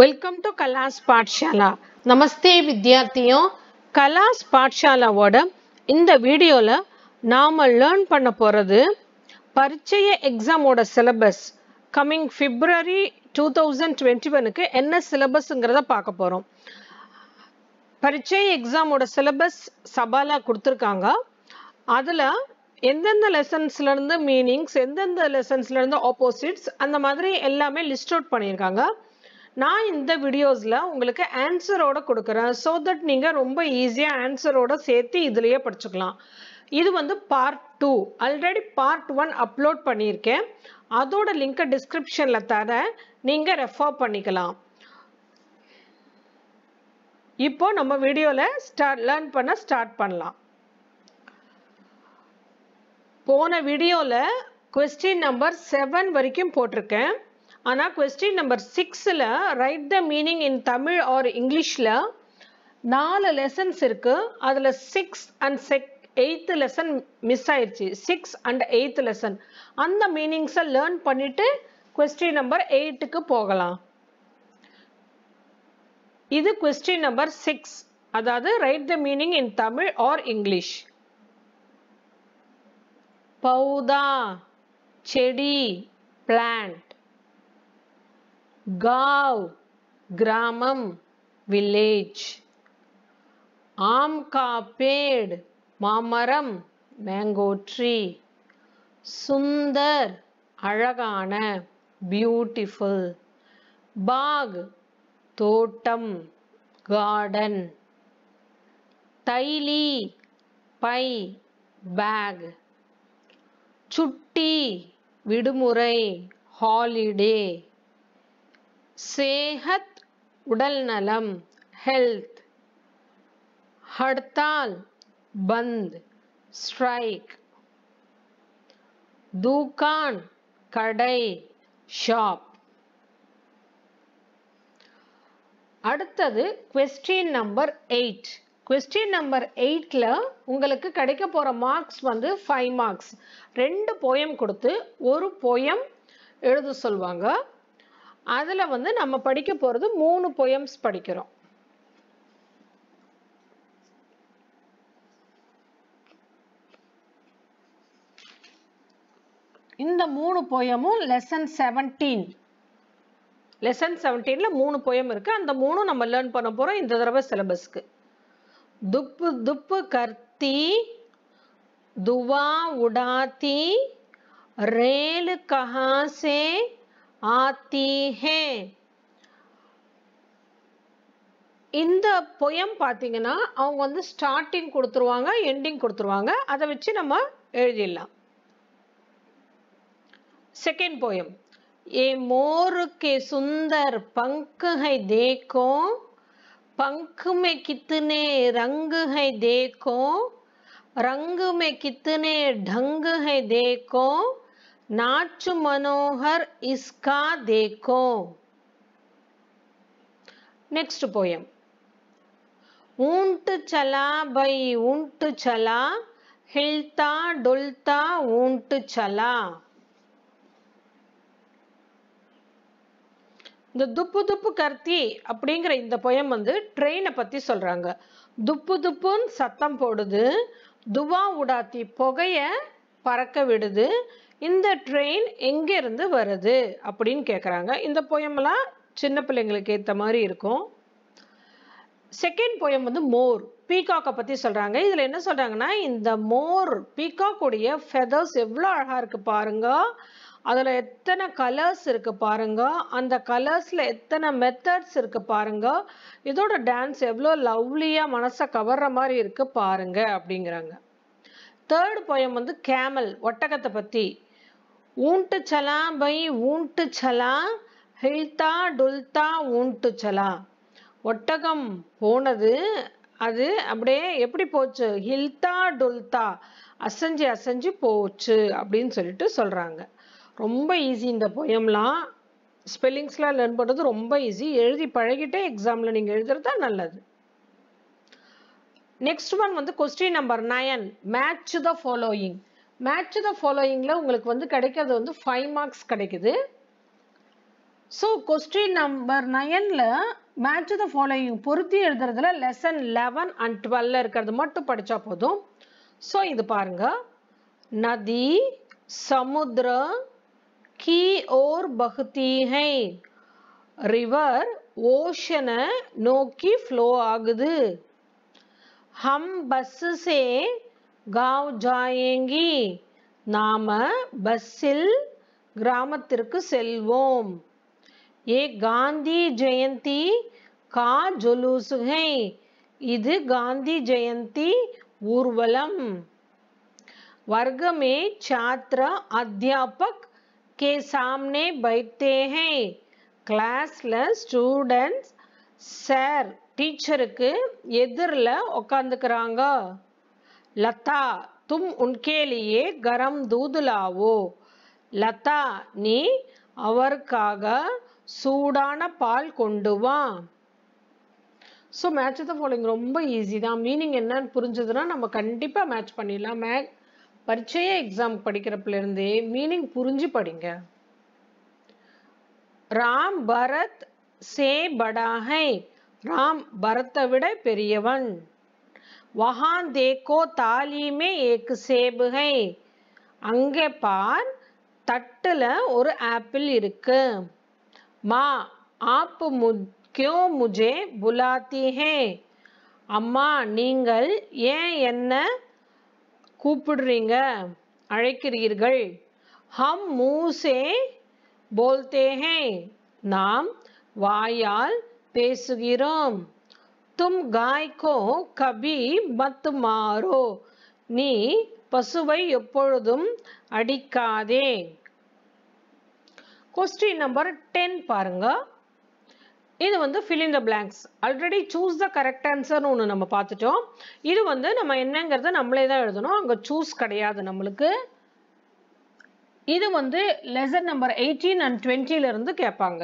welcome to கலாஸ் పాఠశాల நமஸ்தே வித்யார்த்தியும் கலாஸ் பாட்சாலாவோட இந்த வீடியோவில் நாம் லேர்ன் பண்ண போகிறது பரிச்சய எக்ஸாமோட syllabus coming February two thousand twenty ஒனுக்கு என்ன சிலபஸ்ங்கிறத பார்க்க போகிறோம் பரிச்சய எக்ஸாமோட சிலபஸ் சபாலாக கொடுத்துருக்காங்க அதில் எந்தெந்த லெசன்ஸ்லேருந்து மீனிங்ஸ் எந்தெந்த லெசன்ஸ்லேருந்து ஆப்போசிட்ஸ் அந்த மாதிரி எல்லாமே லிஸ்ட் அவுட் பண்ணியிருக்காங்க நான் இந்த வீடியோஸில் உங்களுக்கு ஆன்சரோட கொடுக்குறேன் ஸோ தட் நீங்கள் ரொம்ப ஈஸியாக ஆன்சரோட சேர்த்து இதுலேயே படிச்சுக்கலாம் இது வந்து part two already part one upload பண்ணியிருக்கேன் அதோட லிங்க்கை டிஸ்கிரிப்ஷனில் தர நீங்கள் ரெஃபர் பண்ணிக்கலாம் இப்போ நம்ம வீடியோவில் ஸ்டார்ட் லேர்ன் பண்ண ஸ்டார்ட் பண்ணலாம் போன வீடியோவில் கொஸ்டின் நம்பர் செவன் வரைக்கும் போட்டிருக்கேன் ஆனால் கொஸ்டின் நம்பர் சிக்ஸில் write the meaning in Tamil or இங்கிலீஷில் நாலு லெசன்ஸ் இருக்குது அதில் சிக்ஸ் அண்ட் செக் எயித்து லெசன் மிஸ் ஆயிடுச்சு சிக்ஸ் அண்ட் எயித்து லெசன் அந்த மீனிங்ஸை லேர்ன் பண்ணிவிட்டு கொஸ்டின் நம்பர் எயிட்டுக்கு போகலாம் இது கொஸ்டின் நம்பர் சிக்ஸ் அதாவது write the meaning in Tamil or English பௌதா செடி பிளான் காவ் கிராமம் வில்லேஜ் ஆம்கா பேட் மாமரம் மேங்கோ சுந்தர் அழகான பியூட்டிஃபுல் பாக் தோட்டம் கார்டன் தைலி பை பேக் சுட்டி விடுமுறை ஹாலிடே சேகத் உடல் நலம் ஹெல்த் ஹர்த்தால் பந்த் ஸ்ட்ரைக் தூக்கான் கடை ஷாப் அடுத்தது question number eight question number எயிட்டில் உங்களுக்கு கிடைக்க போகிற மார்க்ஸ் வந்து ஃபைவ் மார்க்ஸ் ரெண்டு போயம் கொடுத்து ஒரு போயம் எழுத சொல்வாங்க அதில் வந்து நம்ம படிக்க போகிறது மூணு பொயம்ஸ் படிக்கிறோம் இந்த மூணு பொயமும் லெசன் செவன்டீன் லெசன் செவன்டீனில் மூணு பொயம் இருக்குது அந்த மூணும் நம்ம லேர்ன் பண்ண போகிறோம் இந்த தடவை சிலபஸ்க்கு துப்பு துப்பு கர்த்தி துவா உடாத்தி ரேலு கஹாசே ஆத்தி ஹே இந்த பொயம் பார்த்தீங்கன்னா அவங்க வந்து ஸ்டார்டிங் கொடுத்துருவாங்க எண்டிங் கொடுத்துருவாங்க அதை வச்சு நம்ம எழுதிடலாம் செகண்ட் போயம் ஏ மோருக்கு சுந்தர் பங்குகை है பங்குமே கித்துனே ரங்குகை कितने ரங்குமே கித்துனே டங்குகை रंग நாச்சு मनोहर இஸ்கா देखो நெக்ஸ்ட் போயம் ऊंट சலா பை ஊண்டு சலா ஹில்தா डुलता ஊண்டு சலா இந்த துப்பு துப்பு கர்த்தி அப்படிங்கிற இந்த பொயம் வந்து ட்ரெயினை பத்தி சொல்றாங்க துப்பு துப்புன்னு சத்தம் போடுது துவா உடாத்தி புகைய பறக்க விடுது இந்த ட்ரெயின் எங்கேருந்து வருது அப்படின்னு கேட்குறாங்க இந்த போயமெல்லாம் சின்ன பிள்ளைங்களுக்கு ஏற்ற மாதிரி இருக்கும் செகண்ட் போயம் வந்து மோர் பீகாக்கை பற்றி சொல்கிறாங்க இதில் என்ன சொல்கிறாங்கன்னா இந்த மோர் பீகாக்குடைய ஃபெதர்ஸ் எவ்வளோ அழகாக இருக்குது பாருங்க அதில் எத்தனை கலர்ஸ் இருக்குது பாருங்க அந்த கலர்ஸில் எத்தனை மெத்தட்ஸ் இருக்குது பாருங்க இதோட டான்ஸ் எவ்வளோ லவ்லியாக மனசை கவர்ற மாதிரி இருக்குது பாருங்க அப்படிங்கிறாங்க தேர்ட் போயம் வந்து கேமல் ஒட்டகத்தை பற்றி ஊண்டு சலா பை ஊண்டு சலா ஹில்தா டொல்தா ஊண்டு சலா ஒட்டகம் போனது அது அப்படியே எப்படி போச்சு ஹில்தா டொல்தா அசஞ்சு அசைஞ்சு போச்சு அப்படின்னு சொல்லிட்டு சொல்கிறாங்க ரொம்ப ஈஸி இந்த பொயம்லாம் ஸ்பெல்லிங்ஸ்லாம் லேர்ன் பண்ணுறது ரொம்ப ஈஸி எழுதி பழகிட்டே எக்ஸாமில் நீங்கள் எழுதுறது தான் நல்லது நெக்ஸ்ட் ஒன் வந்து question number nine match the following match the ஃபாலோயிங்கில் உங்களுக்கு வந்து கிடைக்கிறது வந்து ஃபைவ் மார்க்ஸ் கிடைக்குது ஸோ கொஸ்டின் நம்பர் நயனில் மேட்ச் த ஃபாலோயிங் பொருத்தி எழுதுறதுல லெசன் லெவன் அண்ட் டுவெல்ல இருக்கிறது மட்டும் படித்தா போதும் ஸோ இது பாருங்கள் நதி சமுத்திரம் கீ ஓர் பகுதி ரிவர் ஓஷனை நோக்கி ஃப்ளோ ஆகுது ஹம் பஸ்ஸு சே गाँव जाएंगी नाम बस ग्राम सेल्वोम गांधी जयंती का जुलूस है इध गांधी जयंती ऊर्वलम वर्ग में छात्र अध्यापक के सामने बैठते हैं क्लास स्टूडेंट्स सर टीचर के एद्रे उक्रांगा लता தும் उनके கரம் தூதுலாவோ லதா நீ அவருக்காக சூடான பால் கொண்டு வா ஸோ மேட்ச் த ஃபாலோயிங் ரொம்ப ஈஸி தான் மீனிங் என்னன்னு புரிஞ்சதுன்னா நம்ம கண்டிப்பாக மேட்ச் பண்ணிடலாம் மே பரீட்சையே எக்ஸாம் படிக்கிறப்பிலேருந்தே மீனிங் புரிஞ்சு படிங்க ராம் பரத் சே படாஹை ராம் பரத்தை விட பெரியவன் वहां தேக்கோ தாலியுமே ஏக்கு சேபுகை அங்கே பார் தட்டில் ஒரு ஆப்பிள் இருக்கு மா ஆப்பு மு கியோ முஜே புலாத்தி ஹே அம்மா நீங்கள் ஏன் என்ன கூப்பிடுறீங்க அழைக்கிறீர்கள் ஹம் மூசே போல்தே ஹே நாம் வாயால் பேசுகிறோம் தும் காய் கபி மத்து மாறோ நீ பசுவை எப்பொழுதும் அடிக்காதே கொஸ்டின் நம்பர் டென் பாருங்க இது வந்து filling the blanks already choose the correct ஆன்சர்னு ஒன்று நம்ம பார்த்துட்டோம் இது வந்து நம்ம என்னங்கிறத நம்மளே தான் எழுதணும் அங்கே சூஸ் கிடையாது நம்மளுக்கு இது வந்து லெசன் நம்பர் எயிட்டீன் அண்ட் டுவெண்ட்டிலிருந்து கேட்பாங்க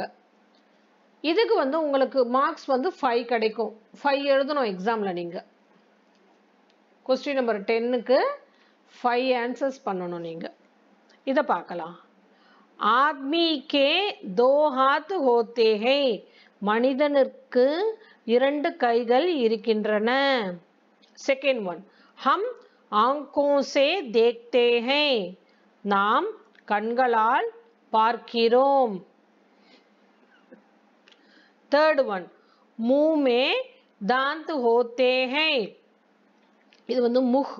இதுக்கு வந்து உங்களுக்கு மார்க்ஸ் வந்து ஃபைவ் கிடைக்கும் ஃபைவ் எழுதணும் எக்ஸாமில் நீங்கள் கொஸ்டின் நம்பர் டென்னுக்கு ஃபைவ் ஆன்சர்ஸ் பண்ணணும் நீங்கள் இதை பார்க்கலாம் ஆத்மி தோஹாத் ஹோத்தேகை மனிதனுக்கு இரண்டு கைகள் இருக்கின்றன செகண்ட் ஒன் ஹம் ஆங்கோசே தேக்தேகை நாம் கண்களால் பார்க்கிறோம் थर्ड वन मुंह में दांत होते हैं இது வந்து முஹ்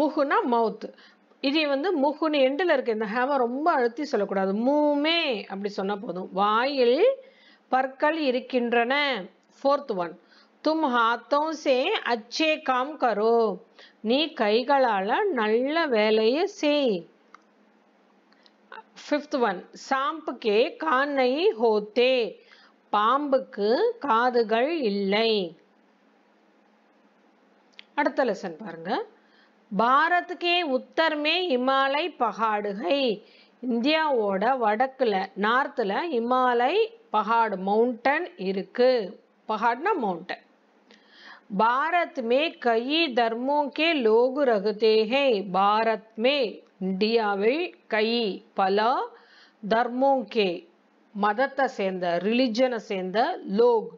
முஹுனா மவுத் இதே வந்து முஹுன்னு எண்டில் இருக்க இந்த ஹேவை ரொம்ப அழுத்தி சொல்லக்கூடாது மூமே அப்படி சொன்னால் போதும் வாயில் பற்கள் இருக்கின்றன ஃபோர்த் ஒன் தும் ஹாத்தோம் சே அச்சே காம் கரோ நீ கைகளால் நல்ல வேலையை செய் ஃபிஃப்த் ஒன் சாம்புக்கே கான் நை ஹோத்தே பாம்புக்கு காதுகள் இல்லை அடுத்த லெசன் பாருங்க பாரத்துக்கே உத்தர்மே இமாலை பகாடுகை இந்தியாவோட வடக்குல நார்த்தில் இமாலய் பகாடு மவுண்டன் இருக்கு பகாடுனா மவுண்டன் பாரத் மே கயி தர்மோ கே லோகு ரகுதே பாரத் மே இந்தியாவில் கை பல தர்மோ கே மதத்தை சேர்ந்த ரிலிஜனை சேர்ந்த லோக்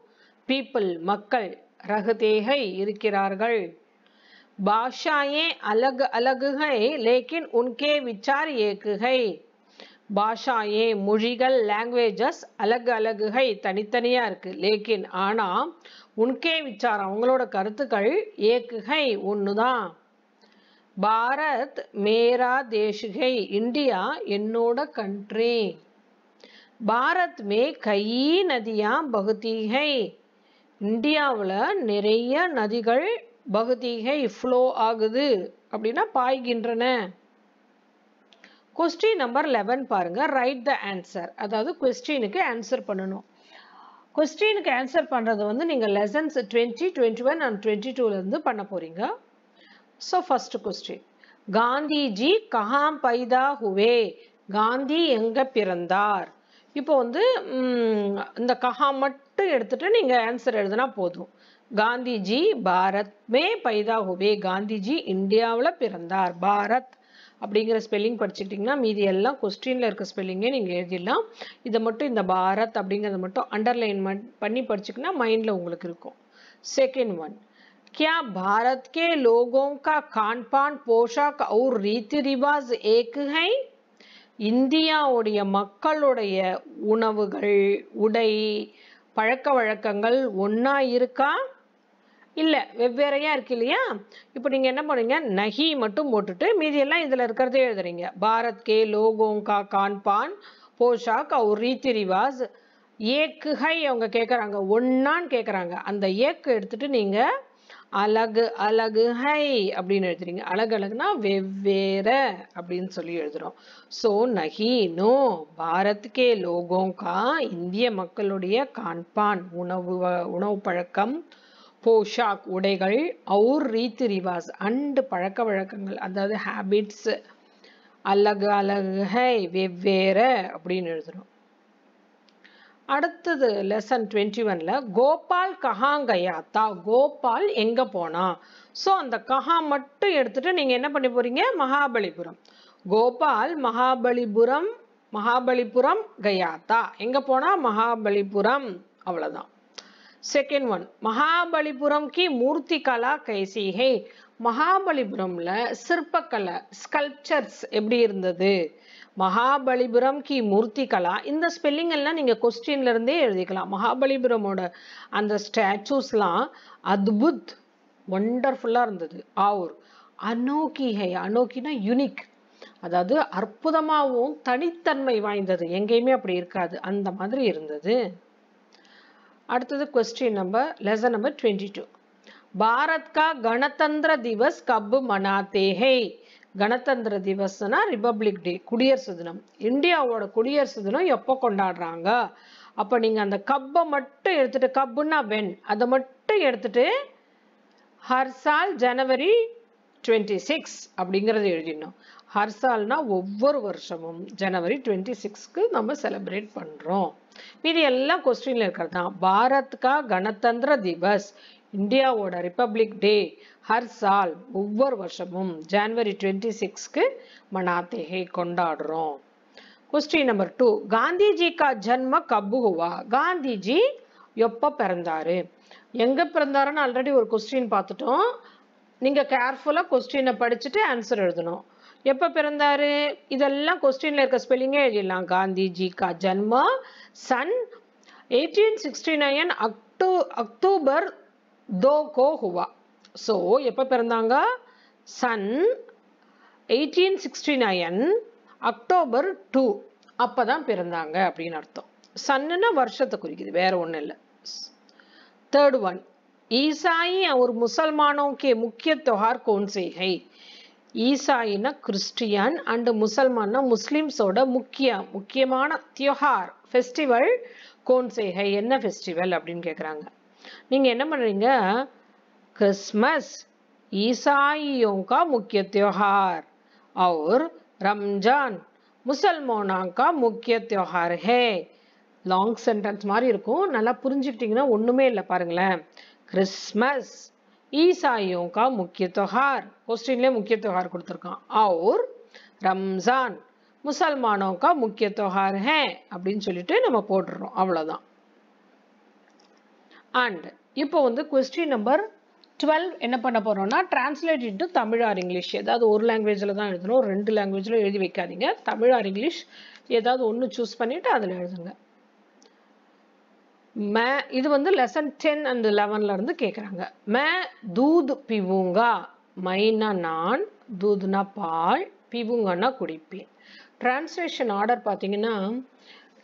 பீப்புள் மக்கள் ரகதேகை இருக்கிறார்கள் பாஷாயே அலகு அலகுகை லேக்கின் உன்கே விச்சார் ஏக்குகை பாஷாயே மொழிகள் லாங்குவேஜஸ் அலகு அலகுகை தனித்தனியாக இருக்குது லேக்கின் ஆனால் உன்கே விச்சாரம் அவங்களோட கருத்துக்கள் ஏக்குகை ஒன்று தான் பாரத் மேரா தேசுகை இந்தியா என்னோட கண்ட்ரி பாரத் மே கை நதியா பகுதிகை இந்தியாவில் நிறைய நதிகள் பகுதிகை ஃப்ளோ ஆகுது அப்படின்னா பாய்கின்றன கொஸ்டின் நம்பர் லெவன் பாருங்க ரைட் த ஆன்சர் அதாவது கொஸ்டினுக்கு ஆன்சர் பண்ணணும் கொஸ்டினுக்கு ஆன்சர் பண்ணுறது வந்து நீங்கள் lessons twenty twenty one and twenty டூலேருந்து பண்ண போகிறீங்க ஸோ ஃபர்ஸ்ட் கொஸ்டின் காந்திஜி கஹாம் பைதா ஹுவே காந்தி எங்கே பிறந்தார் இப்போ வந்து இந்த கஹா மட்டும் எடுத்துட்டு நீங்கள் ஆன்சர் எழுதுனா போதும் காந்திஜி பாரத் மே பைதா ஹுபே காந்திஜி இந்தியாவில் பிறந்தார் பாரத் அப்படிங்கிற ஸ்பெல்லிங் படிச்சுக்கிட்டிங்கன்னா மீதி எல்லாம் கொஸ்டின்ல இருக்க ஸ்பெல்லிங்கே நீங்கள் எழுதிடலாம் இதை மட்டும் இந்த பாரத் அப்படிங்கிறத மட்டும் அண்டர்லைன் பண்ணி படிச்சுக்கினா மைண்டில் உங்களுக்கு இருக்கும் செகண்ட் ஒன் கியா பாரத்கே லோகோங்கா கான்பான் போஷாக் அவுர் ரீதி पोशाक और ஹைன் இந்தியாவுடைய மக்களுடைய உணவுகள் உடை பழக்க வழக்கங்கள் ஒன்றா இருக்கா இல்லை வெவ்வேறையாக இருக்கு இல்லையா இப்போ நீங்கள் என்ன பண்ணுறீங்க நகி மட்டும் போட்டுட்டு மீதியெல்லாம் இதில் இருக்கிறதே எழுதுறீங்க பாரத் கே லோகோங்கா கான்பான் போஷாக் அவர் ரீத்தி ரிவாஸ் ஏக்குகை அவங்க கேட்குறாங்க ஒன்னான்னு கேட்குறாங்க அந்த ஏக்கு எடுத்துகிட்டு நீங்கள் அழகு அழகு ஹை அப்படின்னு எழுதுறீங்க அழகு அழகுனா வெவ்வேற அப்படின்னு சொல்லி எழுதுறோம் ஸோ நகி நோ பாரத்கே லோகோங்கா இந்திய மக்களுடைய கான்பான் உணவு உணவு பழக்கம் போஷாக் உடைகள் அவுர் ரீத்து ரிவாஸ் அண்டு பழக்க வழக்கங்கள் அதாவது ஹேபிட்ஸ் அழகு அழகு ஹை வெவ்வேற அப்படின்னு எழுதுறோம் அடுத்தது லெசன் டுவெண்ட்டி ஒனில் கோபால் கஹாங்கயாத்தா கோபால் எங்கே போனா ஸோ அந்த கஹா மட்டும் எடுத்துகிட்டு நீங்கள் என்ன பண்ணி போகிறீங்க மகாபலிபுரம் கோபால் மகாபலிபுரம் மகாபலிபுரம் கயாத்தா எங்கே போனால் மகாபலிபுரம் அவ்வளோதான் செகண்ட் ஒன் மகாபலிபுரம் கி மூர்த்தி கலா கைசி ஹே மகாபலிபுரம்ல சிற்பக்கலை ஸ்கல்ப்சர்ஸ் எப்படி இருந்தது மகாபலிபுரம் கி மூர்த்தி கலா இந்த ஸ்பெல்லிங் எல்லாம் நீங்க கொஸ்டின்ல இருந்தே எழுதிக்கலாம் மகாபலிபுரமோட அந்த ஸ்டாச்சூஸ்லாம் அத்புத் ஒண்டர்ஃபுல்லா இருந்தது ஆவூர் அனோகி ஹை அனோகினா யுனிக் அதாவது அற்புதமாகவும் தனித்தன்மை வாய்ந்தது எங்கேயுமே அப்படி இருக்காது அந்த மாதிரி இருந்தது அடுத்தது question number lesson number twenty two Bharat கா கணதந்திர திவஸ் கப்பு மனாத்தே ஹே கணதந்திர திவஸ்னா ரிபப்ளிக் டே குடியரசு தினம் இந்தியாவோட குடியரசு தினம் எப்போ கொண்டாடுறாங்க அப்போ நீங்கள் அந்த கப்பை மட்டும் எடுத்துட்டு கப்புன்னா வென் அதை மட்டும் எடுத்துட்டு ஹர்சால் ஜனவரி டுவெண்ட்டி சிக்ஸ் அப்படிங்கிறது எழுதிடணும் ஹர்சால்னா ஒவ்வொரு வருஷமும் ஜனவரி டுவெண்ட்டி சிக்ஸ்க்கு நம்ம செலிப்ரேட் பண்ணுறோம் மீதி எல்லாம் கொஸ்டின்ல இருக்கிறது தான் பாரத் கா கணதந்திர திவஸ் இந்தியாவோட ரிப்பப்ளிக் டே ஹர் சால் ஒவ்வொரு வருஷமும் ஜான்வரி டுவெண்ட்டி சிக்ஸ்க்கு மனாத்தேகை கொண்டாடுறோம் கொஸ்டின் நம்பர் டூ காந்திஜி கா ஜன்ம கபுகுவா காந்திஜி எப்போ பிறந்தாரு எங்கே பிறந்தாருன்னு ஆல்ரெடி ஒரு கொஸ்டின் பார்த்துட்டோம் நீங்கள் கேர்ஃபுல்லாக கொஸ்டினை படிச்சுட்டு ஆன்சர் எழுதணும் எப்போ பிறந்தார் இதெல்லாம் கொஸ்டினில் இருக்க ஸ்பெல்லிங்கே எழுதிடலாம் காந்திஜிக்கா ஜன்மா சன் எயிட்டீன் சிக்ஸ்டி நைன் அக்டோ அக்டோபர் தோ கோ ஹுவா ஸோ எப்போ பிறந்தாங்க சன் eighteen sixty nine October two அப்போ தான் பிறந்தாங்க அப்படின்னு அர்த்தம் சன்னுன்னா வருஷத்தை குறிக்குது வேற ஒன்றும் இல்லை தேர்ட் ஒன் ஈசாயி அவர் முசல்மானோ கே முக்கிய त्यौहार कौन ஈசாயினா கிறிஸ்டியன் அண்டு முசல்மான்னா முஸ்லீம்ஸோட முக்கிய முக்கியமான தியோஹார் ஃபெஸ்டிவல் கோன்சேகை என்ன ஃபெஸ்டிவல் அப்படின்னு கேட்குறாங்க நீங்கள் என்ன பண்ணுறீங்க கிறிஸ்மஸ் ईसाइयों முக்கிய मुख्य त्यौहार ரம்ஜான் முசல்மானாக்கா முக்கிய தியோஹார் ஹே லாங் சென்டென்ஸ் மாதிரி இருக்கும் நல்லா புரிஞ்சுக்கிட்டிங்கன்னா ஒன்றுமே இல்லை பாருங்களேன் கிறிஸ்மஸ் ईसाइयों கா मुख्य त्यौहार क्वेश्चन मुख्य त्यौहार கொடுத்திருக்கான் और ரம்ஜான் முசல்மானோं का मुख्य त्यौहार அப்படின்னு சொல்லிட்டு நம்ம போட்டுறோம் அவ்வளோதான் அண்ட் இப்போ வந்து கொஸ்டின் நம்பர் டுவெல் என்ன பண்ண போகிறோம்னா translate into Tamil or English ஏதாவது ஒரு லாங்குவேஜில் தான் எழுதணும் ரெண்டு லாங்குவேஜில் எழுதி வைக்காதீங்க தமிழ் ஆர் இங்கிலீஷ் ஏதாவது ஒன்று சூஸ் பண்ணிவிட்டு அதில் எழுதுங்க மே இது வந்து லெசன் டென் அண்ட் இருந்து கேட்குறாங்க மே தூது பிவுங்கா மைனா நான் தூதுனா பால் பிவுங்கன்னா குடிப்பேன் டிரான்ஸ்லேஷன் ஆர்டர் பார்த்தீங்கன்னா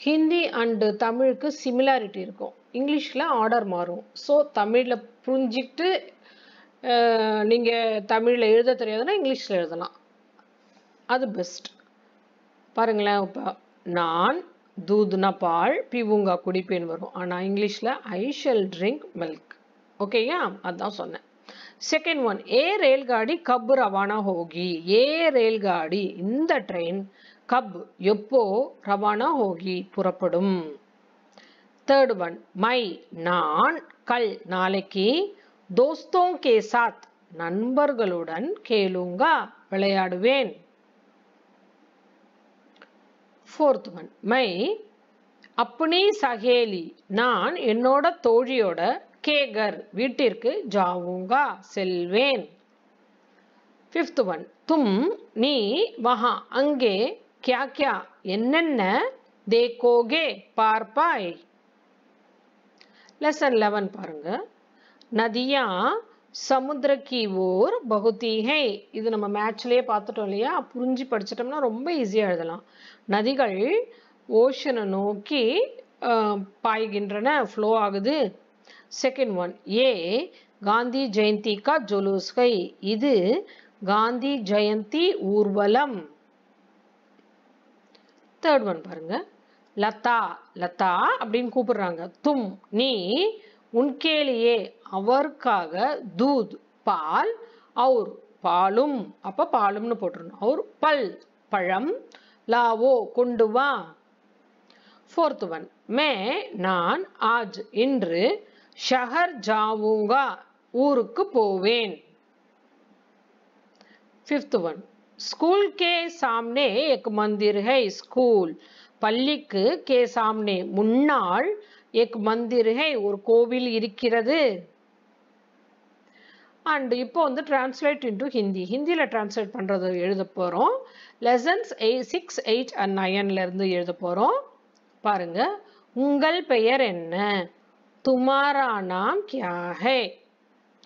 ஹிந்தி அண்டு தமிழுக்கு சிமிலாரிட்டி இருக்கும் இங்கிலீஷில் ஆர்டர் மாறும் ஸோ தமிழில் புரிஞ்சிக்கிட்டு நீங்கள் தமிழில் எழுத தெரியாதுன்னா இங்கிலீஷில் எழுதலாம் அது பெஸ்ட் பாருங்களேன் இப்போ நான் தூதுனா பால் பிவுங்கா குடிப்பேன்னு வரும் ஆனால் இங்கிலீஷில் ஐ ஷெல் ட்ரிங்க் மில்க் ஓகேயா அதுதான் சொன்னேன் செகண்ட் ஒன் ஏ ரயில்காடி கப் ரவானா ஹோகி ஏ ரயில்காடி இந்த ட்ரெயின் கப் எப்போ ரவானா ஹோகி புறப்படும் தேர்ட் ஒன் மை நான் கல் நாளைக்கு தோஸ்தோங் கே சாத் நண்பர்களுடன் கேளுங்கா விளையாடுவேன் ஃபோர்த் ஒன் மை அப்புனி சகேலி நான் என்னோட தோழியோட கேகர் வீட்டிற்கு ஜாவுங்கா செல்வேன் ஃபிஃப்த் ஒன் தும் நீ வஹா அங்கே கியா கியா என்னென்ன தேகோகே பார்ப்பாய் லெசன் லெவன் பாருங்க நதியா சமுத்திரக்கி ஓர் பகுதீகை இது நம்ம மேட்ச்லேயே பார்த்துட்டோம் இல்லையா புரிஞ்சு படிச்சிட்டோம்னா ரொம்ப ஈஸியாக எழுதலாம் நதிகள் ஓஷனை நோக்கி பாய்கின்றன ஃப்ளோ ஆகுது செகண்ட் ஒன் ஏ காந்தி ஜெயந்தி கா ஜொலூஸ்கை இது காந்தி ஜெயந்தி ஊர்வலம் தேர்ட் ஒன் பாருங்க லதா லதா அப்படின்னு கூப்பிடுறாங்க தும் நீ உன்கேலியே அவருக்காக தூத் பால் அவுர் பாலும் அப்போ பாலும்னு போட்டுருணும் அவுர் பல் பழம் லாவோ கொண்டு வா ஃபோர்த் ஒன் மே நான் ஆஜ் இன்று ஷஹர் ஜாவுங்கா ஊருக்கு போவேன் ஃபிஃப்த் ஒன் ஸ்கூல் கே சாம்னே எக் மந்திர் ஹை ஸ்கூல் பள்ளிக்கு கே சாம்னே முன்னாள் எக் மந்திர் है ஒரு கோவில் இருக்கிறது அண்ட் இப்போ வந்து டிரான்ஸ்லேட் இன்டு ஹிந்தி ஹிந்தியில் translate பண்ணுறது எழுத போகிறோம் லெசன்ஸ் எய் சிக்ஸ் எயிட் அண்ட் நயன்லேருந்து எழுத போகிறோம் பாருங்கள் உங்கள் பெயர் என்ன துமாரா நாம் கியா ஹே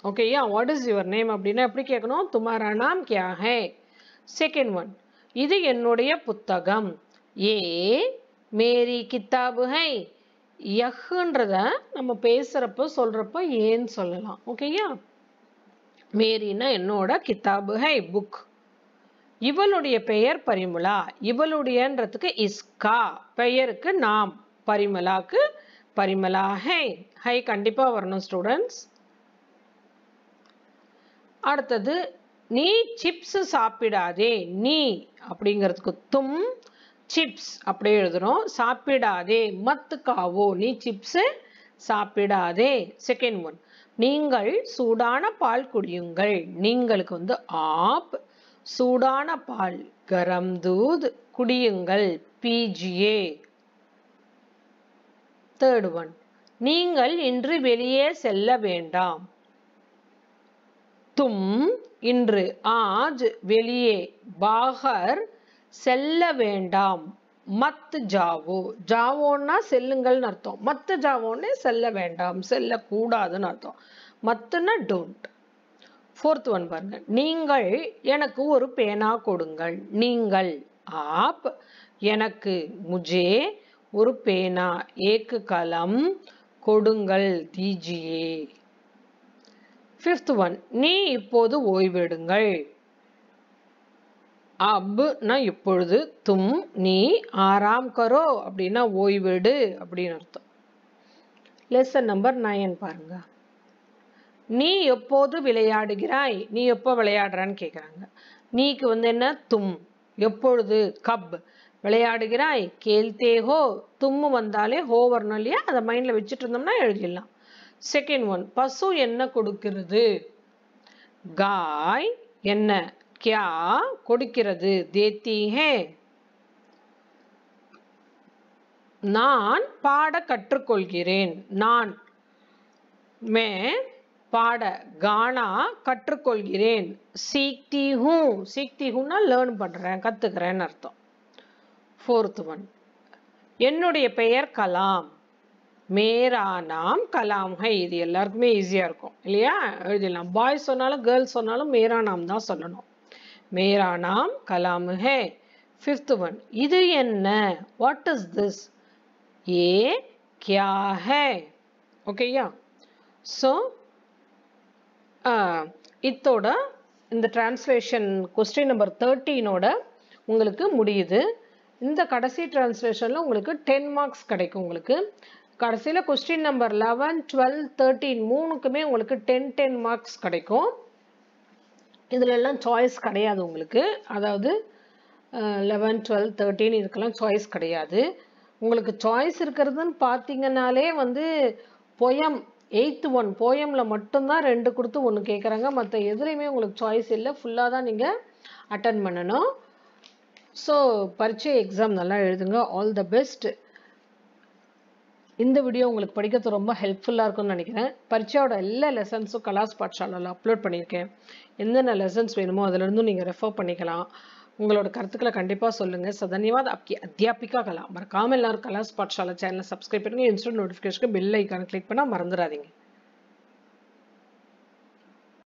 ஓகேயா வாட் இஸ் யுவர் நேம் அப்படின்னா எப்படி கேட்கணும் துமாரா நாம் கியா ஹே செகண்ட் ஒன் இது என்னுடைய புத்தகம் ஏ மேரி கித்தாபு ஹை யஹ்ன்றதை நம்ம பேசுகிறப்போ சொல்கிறப்போ ஏன்னு சொல்லலாம் ஓகேயா மேரினா என்னோட கிதாபு ஹை புக் இவளுடைய பெயர் பரிமலா இவளுடையன்றதுக்கு இஸ்கா பெயருக்கு நாம் பரிமலாக்கு பரிமலா ஹை ஹை கண்டிப்பாக வரணும் ஸ்டூடெண்ட்ஸ் அடுத்தது நீ சிப்ஸ் சாப்பிடாதே நீ அப்படிங்கிறதுக்கு தும் சிப்ஸ் அப்படி எழுதுறோம் சாப்பிடாதே மத்துக்காவோ நீ சிப்ஸ் சாப்பிடாதே செகண்ட் ஒன் நீங்கள் சூடான பால் குடியுங்கள் நீங்களுக்கு வந்து ஆப் சூடான பால் கரம் தூத் குடியுங்கள் பிஜிஏ தேர்ட் ஒன் நீங்கள் இன்று வெளியே செல்ல வேண்டாம் தும் இன்று ஆஜ் வெளியே பாகர் செல்ல வேண்டாம் மத்து ஜாவோ ஜாவோன்னா செல்லுங்கள்னு அர்த்தம் மத்து ஜாவோன்னு செல்ல வேண்டாம் செல்லக்கூடாதுன்னு அர்த்தம் மத்துன்னா டோன்ட் ஃபோர்த் ஒன் பாருங்க நீங்கள் எனக்கு ஒரு பேனா கொடுங்கள் நீங்கள் ஆப் எனக்கு முஜே ஒரு பேனா ஏக்கு கலம் கொடுங்கள் தீஜியே ஃபிஃப்த் ஒன் நீ இப்போது ஓய்வெடுங்கள் அப்னா இப்பொழுது தும் நீ ஆறாம் கரோ அப்படின்னா ஓய்வெடு அப்படின்னு அர்த்தம் லெசன் நம்பர் நயன் பாருங்க நீ எப்போது விளையாடுகிறாய் நீ எப்போ விளையாடுறான்னு கேட்குறாங்க நீக்கு வந்து என்ன தும் எப்பொழுது கப் விளையாடுகிறாய் கேள்தே ஹோ தும்மு வந்தாலே ஹோ வரணும் இல்லையா அதை மைண்டில் வச்சுட்டு இருந்தோம்னா எழுதிடலாம் செகண்ட் ஒன் பசு என்ன கொடுக்கிறது காய் என்ன क्या கொடுக்கிறது தேத்தி ஹே நான் பாட கற்றுக்கொள்கிறேன் நான் மே பாட கானா கற்றுக்கொள்கிறேன் சீக்தி ஹூ சீக்தி ஹூனா லேர்ன் பண்ணுறேன் கற்றுக்கிறேன்னு அர்த்தம் ஃபோர்த் ஒன் என்னுடைய பெயர் கலாம் மேரா நாம் கலாம் ஹை இது எல்லாருக்குமே ஈஸியாக இருக்கும் இல்லையா எழுதிடலாம் பாய்ஸ் சொன்னாலும் கேர்ள்ஸ் சொன்னாலும் மேரா நாம் தான் சொல்லணும் மேரா நாம் கலாம் ஹே ஃபிஃப்த் ஒன் இது என்ன வாட் இஸ் திஸ் ஏ கியா ஹே ஓகேயா ஸோ இத்தோட இந்த டிரான்ஸ்லேஷன் கொஸ்டின் நம்பர் தேர்ட்டீனோட உங்களுக்கு முடியுது இந்த கடைசி டிரான்ஸ்லேஷனில் உங்களுக்கு டென் மார்க்ஸ் கிடைக்கும் உங்களுக்கு கடைசியில் question number eleven twelve thirteen மூணுக்குமே உங்களுக்கு டென் டென் மார்க்ஸ் கிடைக்கும் எல்லாம் சாய்ஸ் கிடையாது உங்களுக்கு அதாவது லெவன் டுவெல் தேர்ட்டின் இதுக்கெல்லாம் சாய்ஸ் கிடையாது உங்களுக்கு சாய்ஸ் இருக்கிறதுன்னு பார்த்தீங்கன்னாலே வந்து பொயம் எயித்து ஒன் போயமில் மட்டும்தான் ரெண்டு கொடுத்து ஒன்று கேட்குறாங்க மற்ற எதுலேயுமே உங்களுக்கு சாய்ஸ் இல்லை ஃபுல்லாக தான் நீங்கள் அட்டன் பண்ணணும் ஸோ பரீட்சை எக்ஸாம் நல்லா எழுதுங்க ஆல் த பெஸ்ட் இந்த வீடியோ உங்களுக்கு படிக்கிறது ரொம்ப ஹெல்ப்ஃபுல்லாக இருக்கும்னு நினைக்கிறேன் பரீட்சாவோட எல்லா லெசன்ஸும் கலாஸ் பாட்சாலில் அப்லோட் பண்ணியிருக்கேன் என்னென்ன லெசன்ஸ் வேணுமோ அதிலிருந்தும் நீங்கள் ரெஃபர் பண்ணிக்கலாம் உங்களோட கருத்துக்களை கண்டிப்பாக சொல்லுங்கள் சதன்யவாத் அப்கி அத்தியாபிகா கலாம் மறக்காமல் எல்லாரும் கலாஸ் பாட்சாலை சேனலை சப்ஸ்கிரைப் பண்ணுங்கள் இன்ஸ்டன்ட் நோட்டிஃபிகேஷனுக்கு பெல் ஐக்கான கிளிக் பண்ணால் மறந்துடாதீங்க